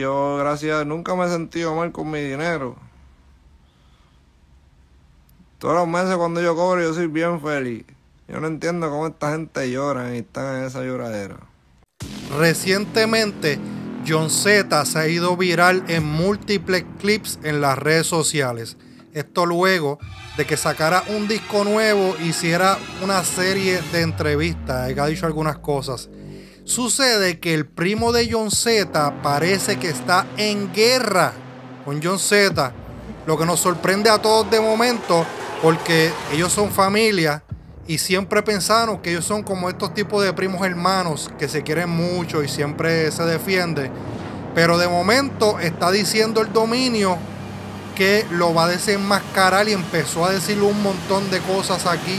Yo, gracias, nunca me he sentido mal con mi dinero. Todos los meses cuando yo cobro, yo soy bien feliz. Yo no entiendo cómo esta gente llora y están en esa lloradera. Recientemente, John Z se ha ido viral en múltiples clips en las redes sociales. Esto luego de que sacara un disco nuevo, hiciera una serie de entrevistas. que ha dicho algunas cosas. Sucede que el primo de John Z parece que está en guerra con John Z, lo que nos sorprende a todos de momento porque ellos son familia y siempre pensamos que ellos son como estos tipos de primos hermanos que se quieren mucho y siempre se defienden. Pero de momento está diciendo el dominio que lo va a desenmascarar y empezó a decir un montón de cosas aquí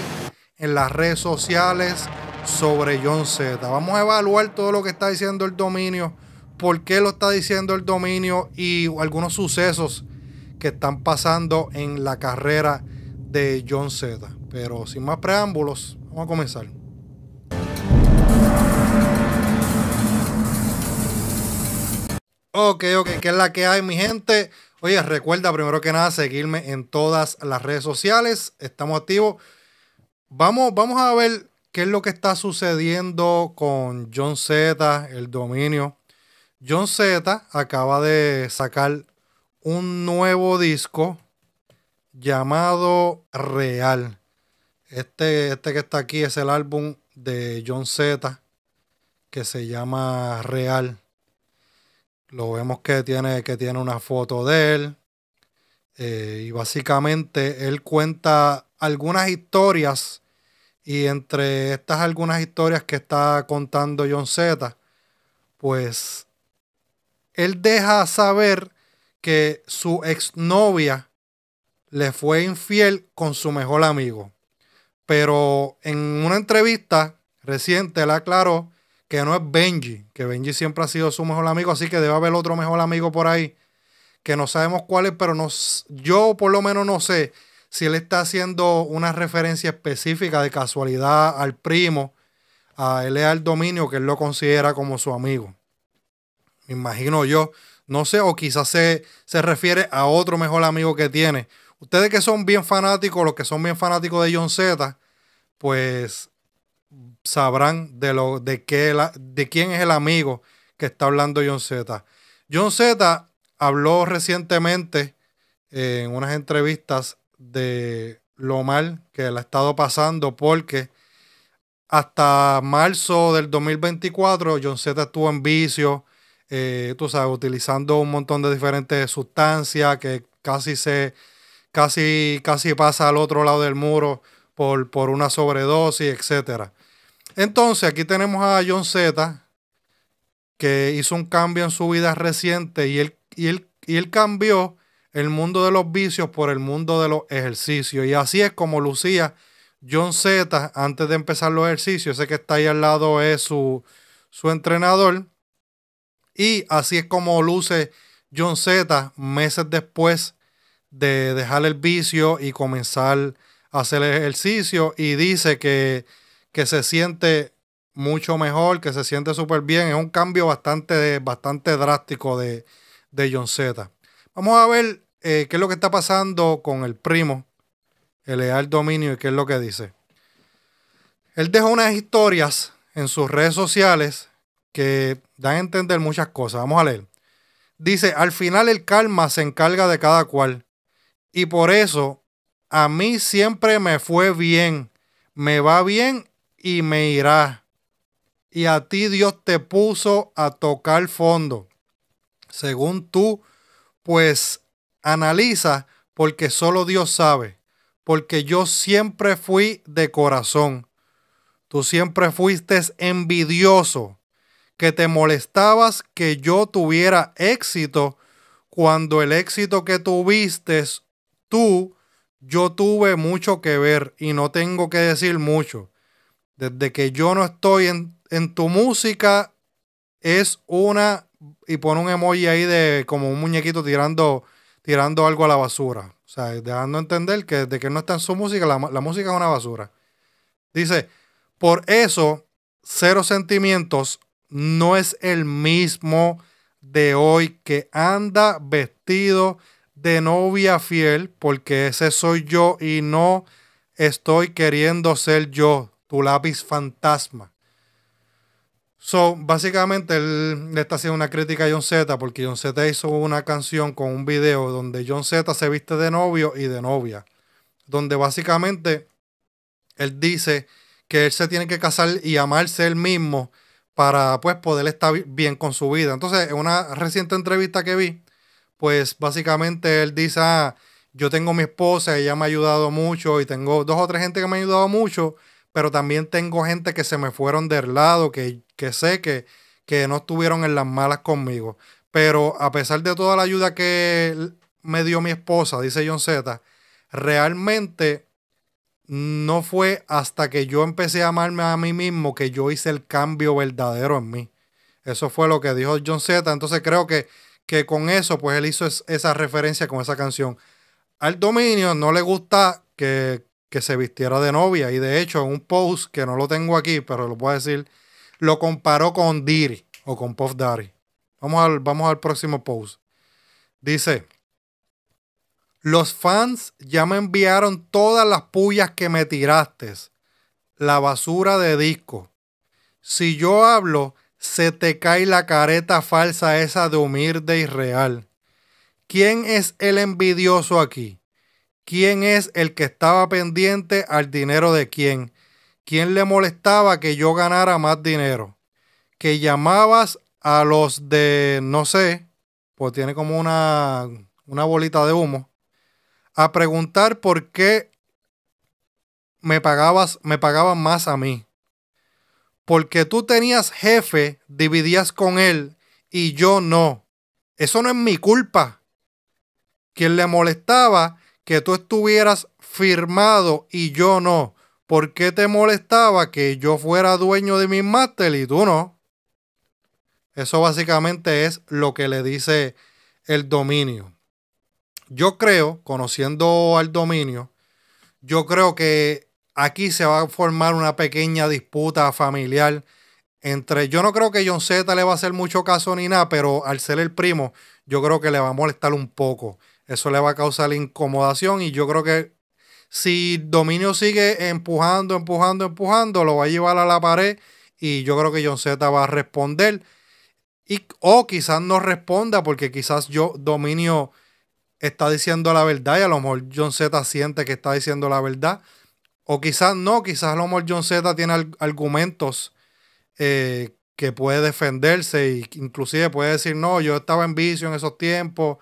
en las redes sociales sobre John Z. Vamos a evaluar todo lo que está diciendo el dominio, por qué lo está diciendo el dominio y algunos sucesos que están pasando en la carrera de John Z. Pero sin más preámbulos, vamos a comenzar. Ok, ok, ¿qué es la que hay, mi gente? Oye, recuerda primero que nada seguirme en todas las redes sociales. Estamos activos. Vamos, vamos a ver ¿Qué es lo que está sucediendo con John Z, el dominio? John Z acaba de sacar un nuevo disco llamado Real. Este, este que está aquí es el álbum de John Z que se llama Real. Lo vemos que tiene, que tiene una foto de él. Eh, y básicamente él cuenta algunas historias y entre estas algunas historias que está contando John Z, pues él deja saber que su exnovia le fue infiel con su mejor amigo. Pero en una entrevista reciente él aclaró que no es Benji, que Benji siempre ha sido su mejor amigo, así que debe haber otro mejor amigo por ahí, que no sabemos cuál es, pero no, yo por lo menos no sé si él está haciendo una referencia específica de casualidad al primo, a él es al dominio que él lo considera como su amigo. Me imagino yo. No sé, o quizás se, se refiere a otro mejor amigo que tiene. Ustedes que son bien fanáticos, los que son bien fanáticos de John Z, pues sabrán de, lo, de, de quién es el amigo que está hablando John Z. John Z habló recientemente en unas entrevistas de lo mal que le ha estado pasando porque hasta marzo del 2024 John Z estuvo en vicio, eh, tú sabes, utilizando un montón de diferentes sustancias que casi se, casi, casi pasa al otro lado del muro por, una sobredosis, etc. Entonces aquí tenemos a John Z que hizo un cambio en su vida reciente y él, y y él cambió el mundo de los vicios por el mundo de los ejercicios. Y así es como lucía John Z antes de empezar los ejercicios. Ese que está ahí al lado es su, entrenador. Y así es como luce John Z meses después de dejar el vicio y comenzar a hacer ejercicio. Y dice que, se siente mucho mejor, que se siente súper bien. Es un cambio bastante, bastante drástico de, de John Z. Vamos a ver eh, qué es lo que está pasando con el primo, el leal dominio y qué es lo que dice. Él dejó unas historias en sus redes sociales que dan a entender muchas cosas. Vamos a leer. Dice, al final el calma se encarga de cada cual. Y por eso a mí siempre me fue bien. Me va bien y me irá. Y a ti Dios te puso a tocar fondo. Según tú, pues Analiza porque solo Dios sabe, porque yo siempre fui de corazón. Tú siempre fuiste envidioso, que te molestabas que yo tuviera éxito cuando el éxito que tuviste tú, yo tuve mucho que ver y no tengo que decir mucho. Desde que yo no estoy en, tu música, es una, y pone un emoji ahí de como un muñequito tirando tirando algo a la basura. O sea, dejando entender que de que no está en su música, la, la música es una basura. Dice, por eso, Cero Sentimientos no es el mismo de hoy que anda vestido de novia fiel, porque ese soy yo y no estoy queriendo ser yo, tu lápiz fantasma. So, básicamente él le está haciendo una crítica a John Z porque John Z hizo una canción con un video donde John Z se viste de novio y de novia. Donde básicamente él dice que él se tiene que casar y amarse él mismo para pues poder estar bien con su vida. Entonces, en una reciente entrevista que vi, pues básicamente él dice, ah, yo tengo mi esposa, ella me ha ayudado mucho y tengo dos o tres gente que me ha ayudado mucho pero también tengo gente que se me fueron del lado, que, sé que, que no estuvieron en las malas conmigo. Pero a pesar de toda la ayuda que me dio mi esposa, dice John Z, realmente no fue hasta que yo empecé a amarme a mí mismo que yo hice el cambio verdadero en mí. Eso fue lo que dijo John Z. Entonces creo que, que con eso, pues él hizo esa referencia con esa canción. Al dominio no le gusta que, que se vistiera de novia. Y de hecho, en un post que no lo tengo aquí, pero lo puedo decir, lo comparó con Diri o con Puff Daddy. Vamos al, vamos al próximo post. Dice, los fans ya me enviaron todas las pullas que me tiraste. La basura de disco. Si yo hablo, se te cae la careta falsa esa de humilde y real. ¿Quién es el envidioso aquí? quién es el que estaba pendiente al dinero de quién, quién le molestaba que yo ganara más dinero, que llamabas a los de, no sé, pues tiene como una, una bolita de humo, a preguntar por qué me pagabas, me pagaban más a mí. Porque tú tenías jefe, dividías con él y yo no. Eso no es mi culpa. ¿Quién le molestaba que tú estuvieras firmado y yo no? ¿Por qué te molestaba que yo fuera dueño de mi máster y tú no? Eso básicamente es lo que le dice el dominio. Yo creo, conociendo al dominio, yo creo que aquí se va a formar una pequeña disputa familiar entre, yo no creo que John Z le va a hacer mucho caso ni nada, pero al ser el primo, yo creo que le va a molestar un poco eso le va a causar incomodación y yo creo que si Dominio sigue empujando, empujando, empujando, lo va a llevar a la pared y yo creo que John Z va a responder. Y, o quizás no responda porque quizás yo, Dominio está diciendo la verdad y a lo mejor John Z siente que está diciendo la verdad. O quizás no, quizás a lo mejor John Z tiene argumentos eh, que puede defenderse e inclusive puede decir, no, yo estaba en vicio en esos tiempos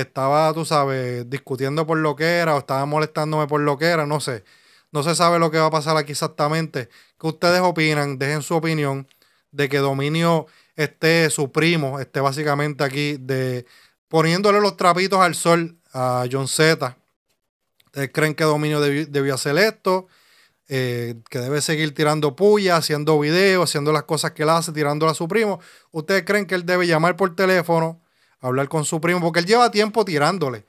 estaba, tú sabes, discutiendo por lo que era o estaba molestándome por lo que era, no sé. No se sabe lo que va a pasar aquí exactamente. ¿Qué ustedes opinan? Dejen su opinión de que Dominio esté, su primo, esté básicamente aquí de poniéndole los trapitos al sol a John Z. ¿Ustedes creen que Dominio debió hacer esto? Eh, que debe seguir tirando puya, haciendo videos, haciendo las cosas que él hace, tirándola a su primo. ¿Ustedes creen que él debe llamar por teléfono hablar con su primo, porque él lleva tiempo tirándole.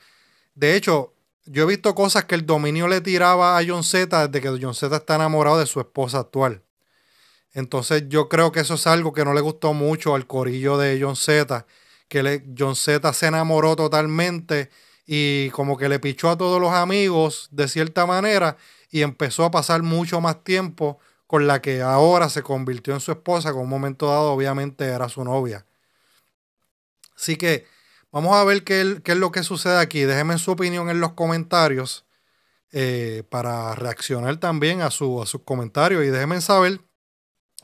De hecho, yo he visto cosas que el dominio le tiraba a John Z desde que John Z está enamorado de su esposa actual. Entonces yo creo que eso es algo que no le gustó mucho al corillo de John Z, que le, John Z se enamoró totalmente y como que le pichó a todos los amigos de cierta manera y empezó a pasar mucho más tiempo con la que ahora se convirtió en su esposa, que en un momento dado obviamente era su novia. Así que vamos a ver qué, es lo que sucede aquí. Déjenme su opinión en los comentarios eh, para reaccionar también a, su, sus comentarios y déjenme saber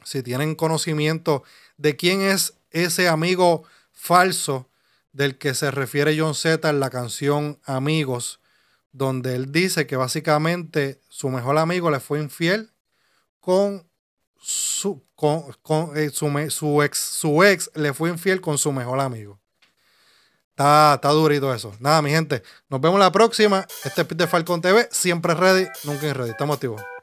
si tienen conocimiento de quién es ese amigo falso del que se refiere John Z en la canción Amigos, donde él dice que básicamente su mejor amigo le fue infiel con su, con, eh, su, ex, su ex le fue infiel con su mejor amigo. Está, está durito eso. Nada, mi gente. Nos vemos la próxima. Este es Peter Falcon TV. Siempre ready, nunca en ready. Estamos activos.